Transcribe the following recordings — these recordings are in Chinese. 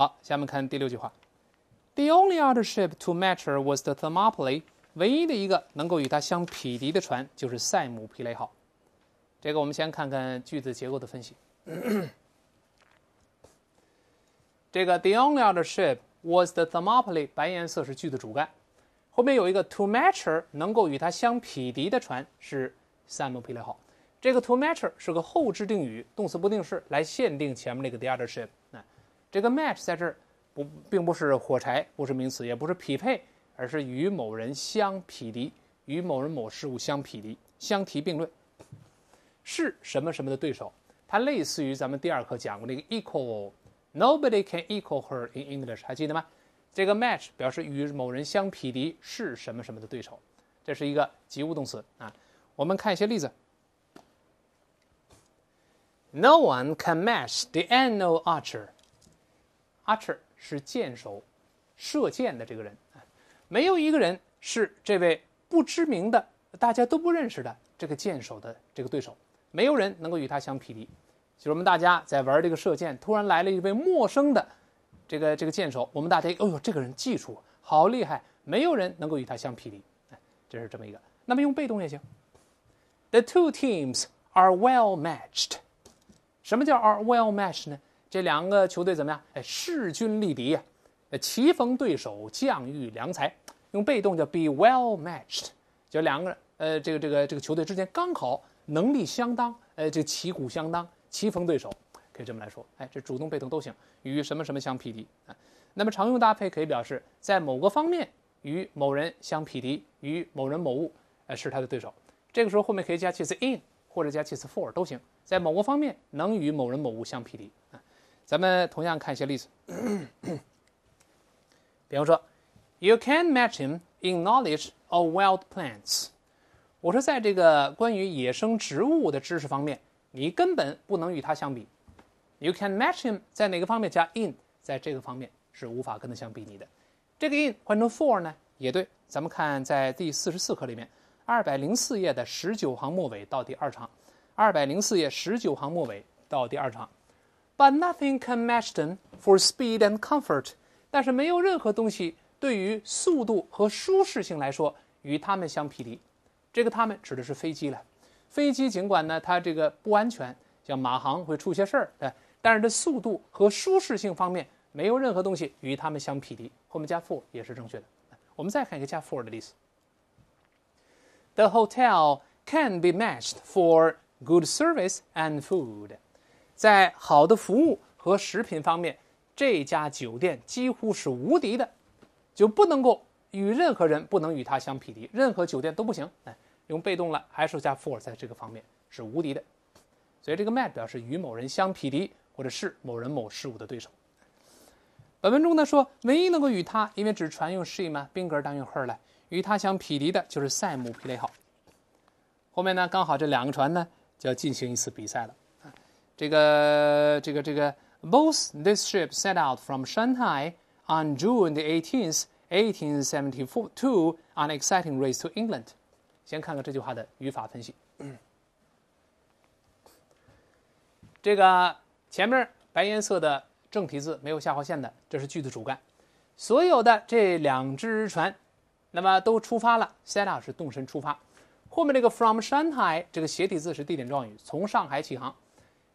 好，下面看第六句话。The only other ship to match her was the Thermopylae。唯一的一个能够与它相匹敌的船就是塞姆皮雷号。这个我们先看看句子结构的分析。这个 The only other ship was the Thermopylae。白颜色是句子主干，后面有一个 to match her，能够与它相匹敌的船是塞姆皮雷号。这个 to match her 是个后置定语，动词不定式来限定前面那个 the other ship。这个 match 在这儿不并不是火柴，不是名词，也不是匹配，而是与某人相匹敌，与某人某事物相匹敌，相提并论，是什么什么的对手。它类似于咱们第二课讲过那个 equal。Nobody can equal her in English，还记得吗？这个 match 表示与某人相匹敌，是什么什么的对手，这是一个及物动词啊。我们看一些例子：No one can match the annual archer。Arch e r 是箭手，射箭的这个人，没有一个人是这位不知名的、大家都不认识的这个箭手的这个对手，没有人能够与他相匹敌。就是我们大家在玩这个射箭，突然来了一位陌生的这个这个箭手，我们大家，哎呦，这个人技术好厉害，没有人能够与他相匹敌。这是这么一个。那么用被动也行。The two teams are well matched。什么叫 are well matched 呢？这两个球队怎么样？哎，势均力敌呀，呃，棋逢对手，将遇良才，用被动叫 be well matched，就两个呃，这个这个这个球队之间刚好能力相当，呃，这旗鼓相当，棋逢对手，可以这么来说，哎，这主动被动都行，与什么什么相匹敌啊？那么常用搭配可以表示在某个方面与某人相匹敌，与某人某物呃是他的对手，这个时候后面可以加介词 in 或者加介词 for 都行，在某个方面能与某人某物相匹敌啊。咱们同样看一些例子，比方说，You c a n match him in knowledge of wild plants。我说，在这个关于野生植物的知识方面，你根本不能与他相比。You c a n match him 在哪个方面加 in，在这个方面是无法跟他相比拟的。这个 in 换成 for 呢，也对。咱们看在第四十四课里面，二百零四页的十九行末尾到第二行，二百零四页十九行末尾到第二行。But nothing can match them for speed and comfort。但是没有任何东西对于速度和舒适性来说与它们相匹敌。这个“它们”指的是飞机了。飞机尽管呢它这个不安全，像马航会出些事儿的，但是这速度和舒适性方面没有任何东西与它们相匹敌。后面加 for 也是正确的。我们再看一个加 for 的例子：The hotel can be matched for good service and food。在好的服务和食品方面，这家酒店几乎是无敌的，就不能够与任何人不能与他相匹敌，任何酒店都不行。哎，用被动了，还是加 for 在这个方面是无敌的。所以这个 m a d 表示与某人相匹敌，或者是某人某事物的对手。本文中呢说，唯一能够与他，因为纸船用 she 嘛，宾格当用 her 来，与他相匹敌的就是赛姆皮雷号。后面呢，刚好这两个船呢就要进行一次比赛了。这个这个这个，both this ships e t out from Shanghai on June the eighteenth, eighteen seventy four, to an exciting race to England。先看看这句话的语法分析。这个前面白颜色的正体字没有下划线的，这是句子主干。所有的这两只船，那么都出发了，set out 是动身出发。后面这个 from Shanghai，这个斜体字是地点状语，从上海起航。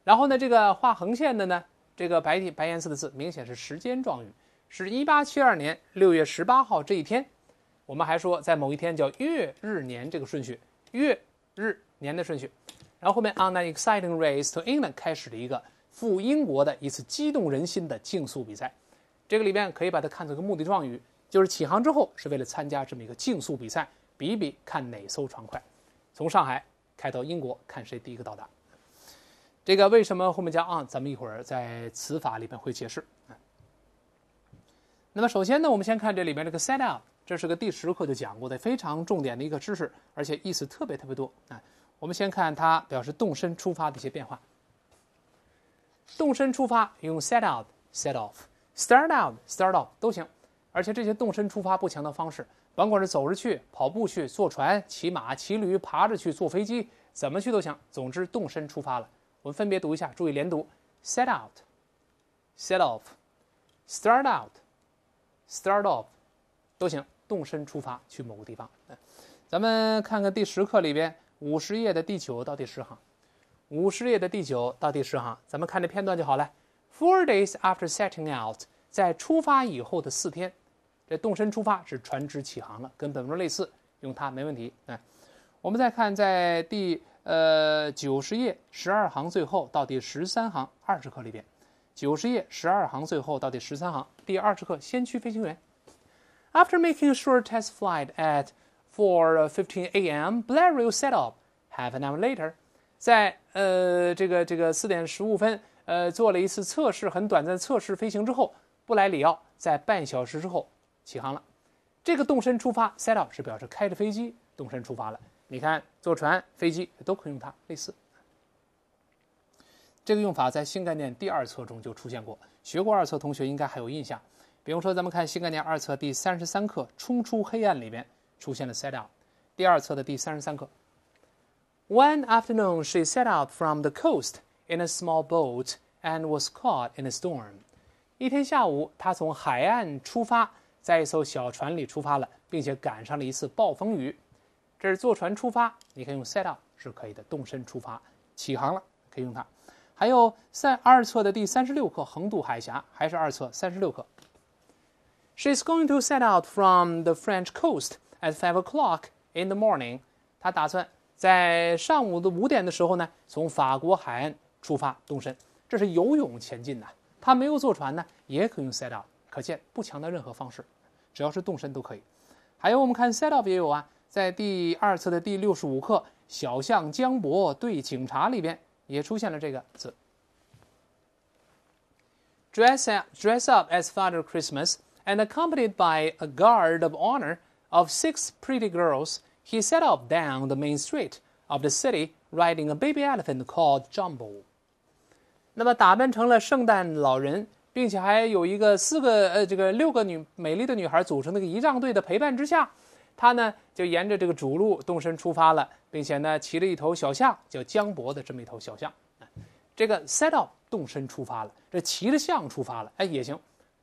然后呢，这个画横线的呢，这个白体白颜色的字，明显是时间状语，是一八七二年六月十八号这一天。我们还说，在某一天叫月日年这个顺序，月日年的顺序。然后后面 on an exciting race to England 开始了一个赴英国的一次激动人心的竞速比赛。这个里面可以把它看作一个目的状语，就是起航之后是为了参加这么一个竞速比赛，比一比看哪艘船快，从上海开到英国看谁第一个到达。这个为什么后面加 on？咱们一会儿在词法里边会解释。那么首先呢，我们先看这里边这个 set up，这是个第十课就讲过的非常重点的一个知识，而且意思特别特别多啊。我们先看它表示动身出发的一些变化。动身出发用 set o u t set off、start o u t start off 都行，而且这些动身出发不强的方式，甭管是走着去、跑步去、坐船、骑马、骑驴、爬着去、坐飞机，怎么去都行。总之，动身出发了。我们分别读一下，注意连读，set out，set off，start out，start off，都行。动身出发去某个地方。咱们看看第十课里边五十页的第九到第十行，五十页的第九到第十行，咱们看这片段就好了。Four days after setting out，在出发以后的四天，这动身出发是船只起航了，跟本文类似，用它没问题。哎，我们再看在第。呃，九十页十二行最后到第十三行二十课里边，九十页十二行最后到第十三行第二十课，先驱飞行员。After making a short test flight at four fifteen a.m., Blairio set up half an hour later. 在呃这个这个四点十五分呃做了一次测试很短暂测试飞行之后，布莱里奥在半小时之后起航了。这个动身出发 set up 是表示开着飞机动身出发了。你看，坐船、飞机都可以用它，类似。这个用法在《新概念》第二册中就出现过，学过二册同学应该还有印象。比如说，咱们看《新概念》二册第三十三课《冲出黑暗》里边出现了 set out。第二册的第三十三课，One afternoon she set out from the coast in a small boat and was caught in a storm。一天下午，她从海岸出发，在一艘小船里出发了，并且赶上了一次暴风雨。这是坐船出发，你可以用 set out 是可以的，动身出发，起航了，可以用它。还有在二册的第三十六课《横渡海峡》，还是二册三十六课。She's going to set out from the French coast at five o'clock in the morning。她打算在上午的五点的时候呢，从法国海岸出发动身。这是游泳前进的，她没有坐船呢，也可以用 set out。可见不强调任何方式，只要是动身都可以。还有我们看 set up 也有啊。在第二册的第六十五课《小象江伯对警察》里边，也出现了这个字。Dress up as Father Christmas and accompanied by a guard of honor of six pretty girls, he set off down the main street of the city riding a baby elephant called Jumbo。那么打扮成了圣诞老人，并且还有一个四个呃这个六个女美丽的女孩组成的个仪仗队的陪伴之下。他呢就沿着这个主路动身出发了，并且呢骑了一头小象，叫江伯的这么一头小象。这个 set off 动身出发了，这骑着象出发了，哎也行。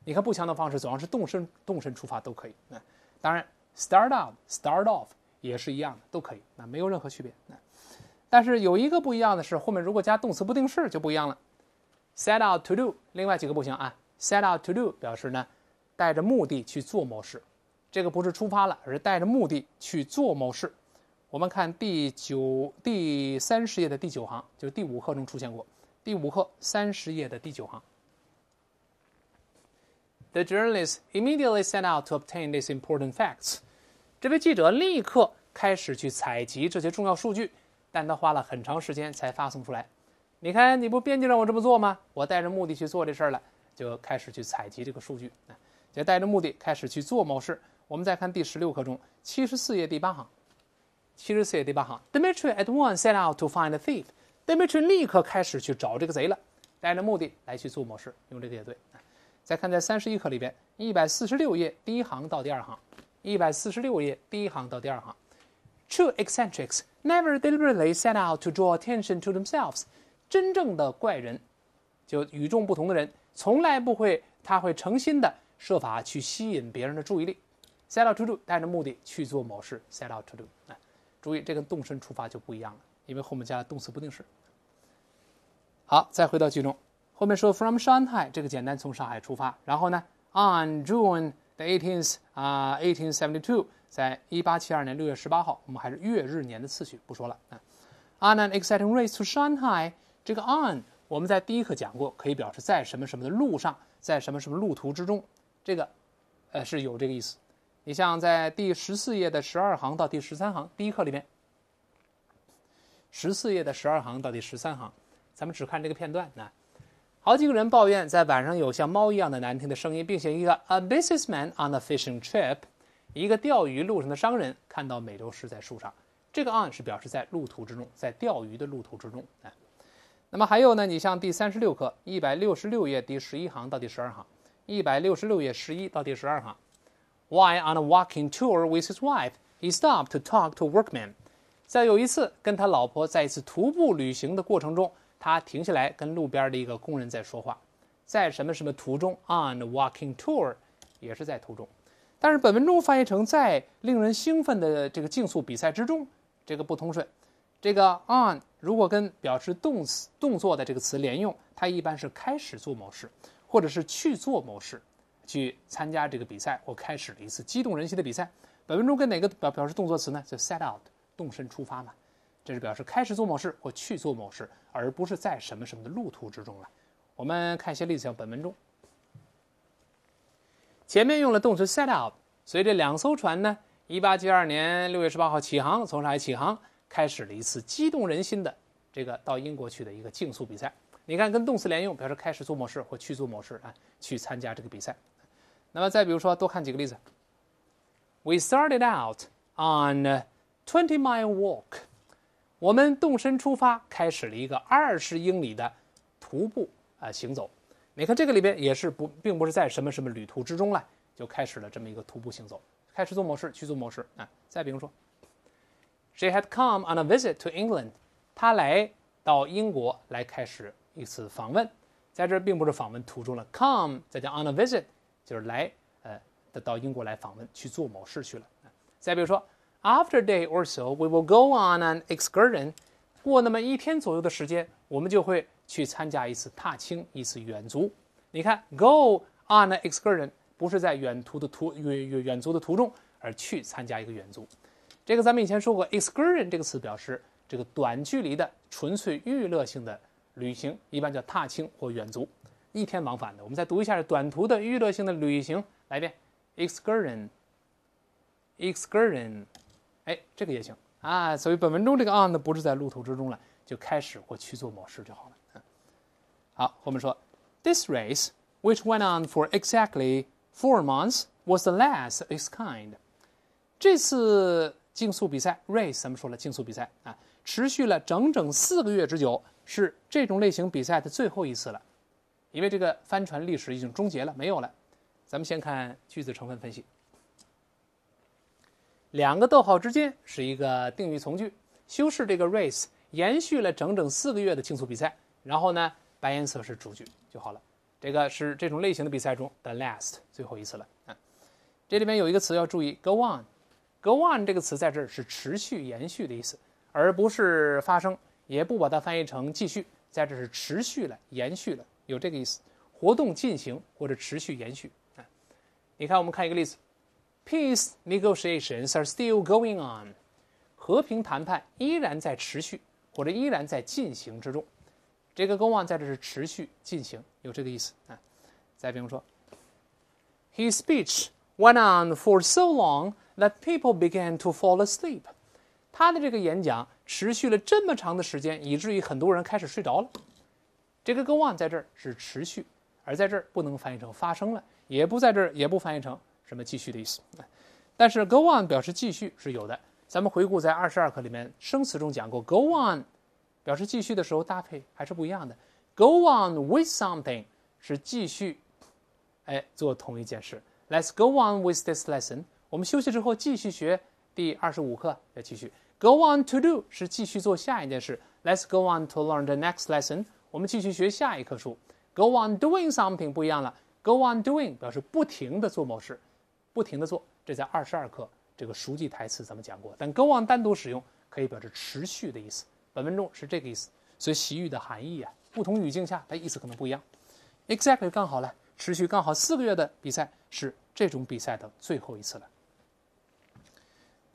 你看步枪的方式，总要是动身、动身出发都可以。那当然，start up、start off 也是一样的，都可以。那没有任何区别。那但是有一个不一样的是，后面如果加动词不定式就不一样了。set out to do，另外几个不行啊。set out to do 表示呢带着目的去做某事。这个不是出发了，而是带着目的去做某事。我们看第九第三十页的第九行，就是第五课中出现过。第五课三十页的第九行。The journalist immediately set out to obtain these important facts。这位记者立刻开始去采集这些重要数据，但他花了很长时间才发送出来。你看，你不编辑让我这么做吗？我带着目的去做这事儿了，就开始去采集这个数据，就带着目的开始去做某事。我们再看第十六课中七十四页第八行，七十四页第八行，Dmitry at once set out to find a thief。Dmitry 立刻开始去找这个贼了，带着目的来去做某事，用这个也对。再看在三十一课里边一百四十六页第一行到第二行，一百四十六页第一行到第二行，True eccentrics never deliberately set out to draw attention to themselves。真正的怪人，就与众不同的人，从来不会，他会诚心的设法去吸引别人的注意力。set out to do 带着目的去做某事，set out to do，啊，注意这跟动身出发就不一样了，因为后面加了动词不定式。好，再回到句中，后面说 from Shanghai，这个简单，从上海出发。然后呢，on June the eighteenth，啊，1872，在一八七二年六月十八号，我们还是月日年的次序，不说了啊。On an exciting race to Shanghai，这个 on 我们在第一课讲过，可以表示在什么什么的路上，在什么什么路途之中，这个，呃，是有这个意思。你像在第十四页的十二行到第十三行第一课里面，十四页的十二行到第十三行，咱们只看这个片段啊。好几个人抱怨在晚上有像猫一样的难听的声音，并写一个 A businessman on a fishing trip，一个钓鱼路上的商人看到美洲狮在树上。这个 on 是表示在路途之中，在钓鱼的路途之中啊。那么还有呢，你像第三十六课一百六十六页第十一行到第十二行，一百六十六页十一到第十二行。While on a walking tour with his wife, he stopped to talk to workmen. 在有一次跟他老婆在一次徒步旅行的过程中，他停下来跟路边的一个工人在说话。在什么什么途中，on a walking tour，也是在途中。但是本文中翻译成在令人兴奋的这个竞速比赛之中，这个不通顺。这个 on 如果跟表示动词动作的这个词连用，它一般是开始做某事，或者是去做某事。去参加这个比赛，我开始了一次激动人心的比赛。本文中跟哪个表表示动作词呢？就 set out，动身出发嘛。这是表示开始做某事或去做某事，而不是在什么什么的路途之中了。我们看一些例子，像本文中前面用了动词 set out，随着两艘船呢，一八七二年六月十八号启航，从上海启航，开始了一次激动人心的这个到英国去的一个竞速比赛。你看，跟动词连用表示开始做某事或去做某事啊，去参加这个比赛。那么再比如说，多看几个例子。We started out on a twenty-mile walk。我们动身出发，开始了一个二十英里的徒步啊行走。你看这个里边也是不，并不是在什么什么旅途之中了，就开始了这么一个徒步行走，开始做模式，去做模式啊。再比如说，She had come on a visit to England。她来到英国来开始一次访问，在这并不是访问途中了 come 再加 on a visit。就是来，呃，到英国来访问去做某事去了。再比如说，after day or so we will go on an excursion。过那么一天左右的时间，我们就会去参加一次踏青，一次远足。你看，go on an excursion 不是在远途的途远远远足的途中而去参加一个远足。这个咱们以前说过，excursion 这个词表示这个短距离的、纯粹娱乐性的旅行，一般叫踏青或远足。一天往返的，我们再读一下短途的娱乐性的旅行，来一遍，excursion，excursion，哎，这个也行啊。所以本文中这个 on 呢不是在路途之中了，就开始或去做某事就好了。好，我们说，this race which went on for exactly four months was the last of its kind。这次竞速比赛，race 咱们说了竞速比赛啊，持续了整整四个月之久，是这种类型比赛的最后一次了。因为这个帆船历史已经终结了，没有了。咱们先看句子成分分析。两个逗号之间是一个定语从句，修饰这个 race，延续了整整四个月的竞速比赛。然后呢，白颜色是主句就好了。这个是这种类型的比赛中，the last 最后一次了啊。这里面有一个词要注意，go on，go on 这个词在这是持续延续的意思，而不是发生，也不把它翻译成继续，在这是持续了，延续了。有这个意思活动进行或者持续延续啊你看我们看一个例子 peace negotiations are still going on 和平谈判依然在持续或者依然在进行之中这个 go on 在这是持续进行有这个意思啊再比如说 his speech went on for so long that people began to fall asleep 他的这个演讲持续了这么长的时间以至于很多人开始睡着了这个 go on 在这儿是持续，而在这儿不能翻译成发生了，也不在这儿也不翻译成什么继续的意思。但是 go on 表示继续是有的。咱们回顾在二十二课里面生词中讲过，go on 表示继续的时候搭配还是不一样的。go on with something 是继续，哎做同一件事。Let's go on with this lesson。我们休息之后继续学第二十五课，要继续。go on to do 是继续做下一件事。Let's go on to learn the next lesson。我们继续学下一棵树。Go on doing something 不一样了。Go on doing 表示不停的做某事，不停的做。这在二十二课这个熟记台词咱们讲过？但 go on 单独使用可以表示持续的意思。本文中是这个意思。所以习语的含义啊，不同语境下它意思可能不一样。Exactly 刚好了，持续刚好四个月的比赛是这种比赛的最后一次了。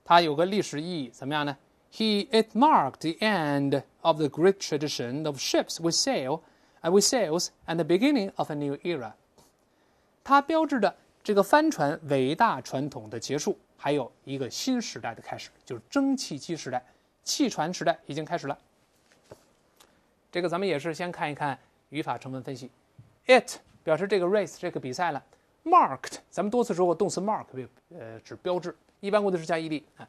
它有个历史意义，怎么样呢？He it marked the end of the great tradition of ships with s a i l and with sails and the beginning of a new era。它标志着这个帆船伟大传统的结束，还有一个新时代的开始，就是蒸汽机时代、汽船时代已经开始了。这个咱们也是先看一看语法成分分析。It 表示这个 race 这个比赛了。Marked 咱们多次说过动词 mark 呃指标志，一般过去时加 ed 啊。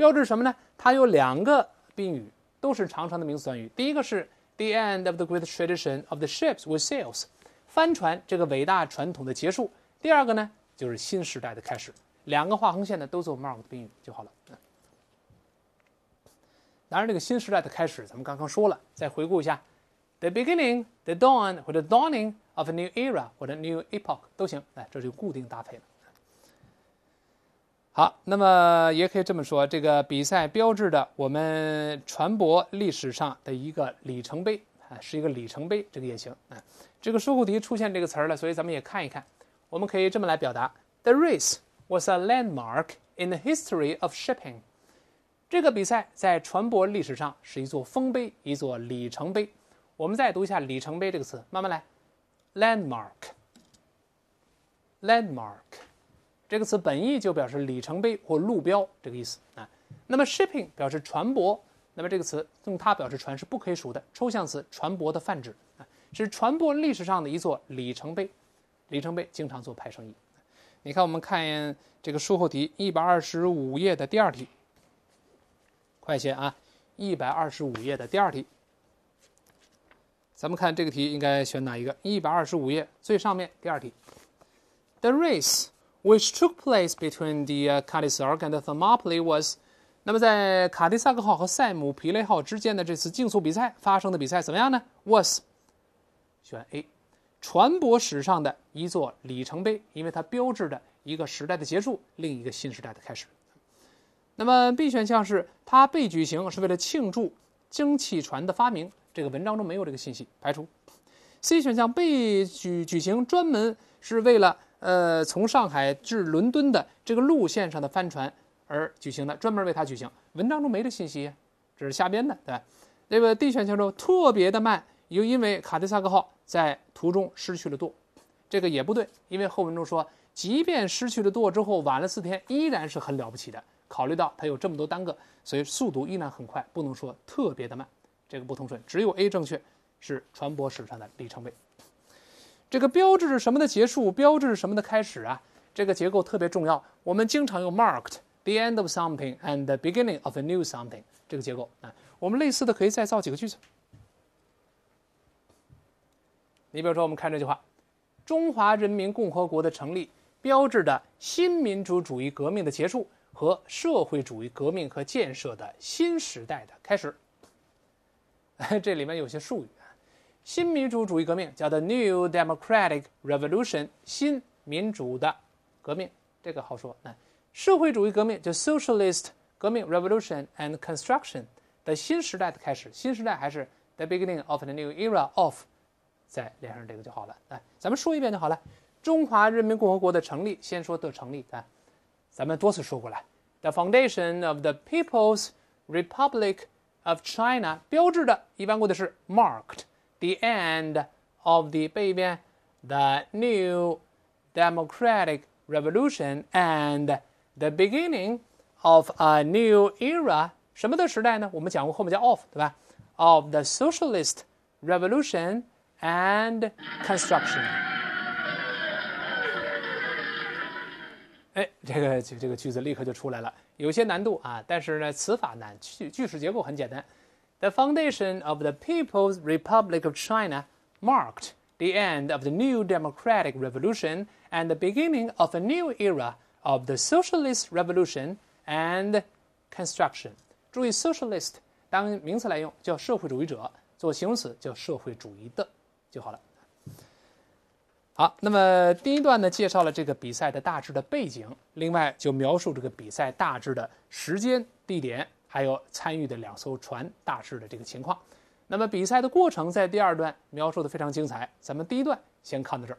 标志什么呢？它有两个宾语，都是长长的名词短语。第一个是 the end of the great tradition of the ships with sails，帆船这个伟大传统的结束。第二个呢，就是新时代的开始。两个划横线的都做 mark 的宾语就好了。当然，这个新时代的开始，咱们刚刚说了，再回顾一下，the beginning, the dawn 或者 dawning of a new era 或者 new epoch 都行。来，这就固定搭配了。好，那么也可以这么说，这个比赛标志着我们船舶历史上的一个里程碑啊，是一个里程碑，这个也行啊。这个舒库题出现这个词儿了，所以咱们也看一看。我们可以这么来表达：The race was a landmark in the history of shipping。这个比赛在船舶历史上是一座丰碑，一座里程碑。我们再读一下“里程碑”这个词，慢慢来，landmark，landmark。这个词本意就表示里程碑或路标这个意思啊。那么，shipping 表示船舶，那么这个词用它表示船是不可以数的抽象词，船舶的泛指啊，是船舶历史上的一座里程碑。里程碑经常做派生意。你看，我们看这个术后题，一百二十五页的第二题，快些啊！一百二十五页的第二题，咱们看这个题应该选哪一个？一百二十五页最上面第二题，the race。Which took place between the c a a r d and i the Thermopylae w a s 那么在卡迪萨克号和塞姆皮雷号之间的这次竞速比赛发生的比赛怎么样呢？Was 选 A，船舶史上的一座里程碑，因为它标志着一个时代的结束，另一个新时代的开始。那么 B 选项是它被举行是为了庆祝蒸汽船的发明，这个文章中没有这个信息，排除。C 选项被举举行专门是为了。呃，从上海至伦敦的这个路线上的帆船而举行的，专门为它举行。文章中没这信息，这是瞎编的，对吧？那个 D 选项中特别的慢，又因为卡迪萨克号在途中失去了舵，这个也不对，因为后文中说，即便失去了舵之后晚了四天，依然是很了不起的。考虑到它有这么多单个，所以速度依然很快，不能说特别的慢。这个不通顺。只有 A 正确，是船舶史上的里程碑。这个标志是什么的结束？标志是什么的开始啊？这个结构特别重要。我们经常用 marked the end of something and the beginning of a new something 这个结构啊。我们类似的可以再造几个句子。你比如说，我们看这句话：中华人民共和国的成立，标志着新民主主义革命的结束和社会主义革命和建设的新时代的开始。哎，这里面有些术语。新民主主义革命叫做 New Democratic Revolution，新民主的革命，这个好说。那社会主义革命就 Socialist 革命 Revolution and Construction 的新时代的开始，新时代还是 The beginning of the new era The foundation of the People's Republic of China，标志的一般过的是 marked。the end of the the new democratic revolution and the beginning of a new era。什么的时代呢？我们讲过后面加 of，对吧？Of the socialist revolution and construction。哎，这个这个句子立刻就出来了，有些难度啊，但是呢，词法难，句句式结构很简单。the foundation of the People's Republic of China marked the end of the new democratic revolution and the beginning of a new era of the socialist revolution and construction。注意，socialist 当名词来用，叫社会主义者；做形容词叫社会主义的就好了。好，那么第一段呢，介绍了这个比赛的大致的背景，另外就描述这个比赛大致的时间、地点还有参与的两艘船大致的这个情况，那么比赛的过程在第二段描述的非常精彩，咱们第一段先看到这儿。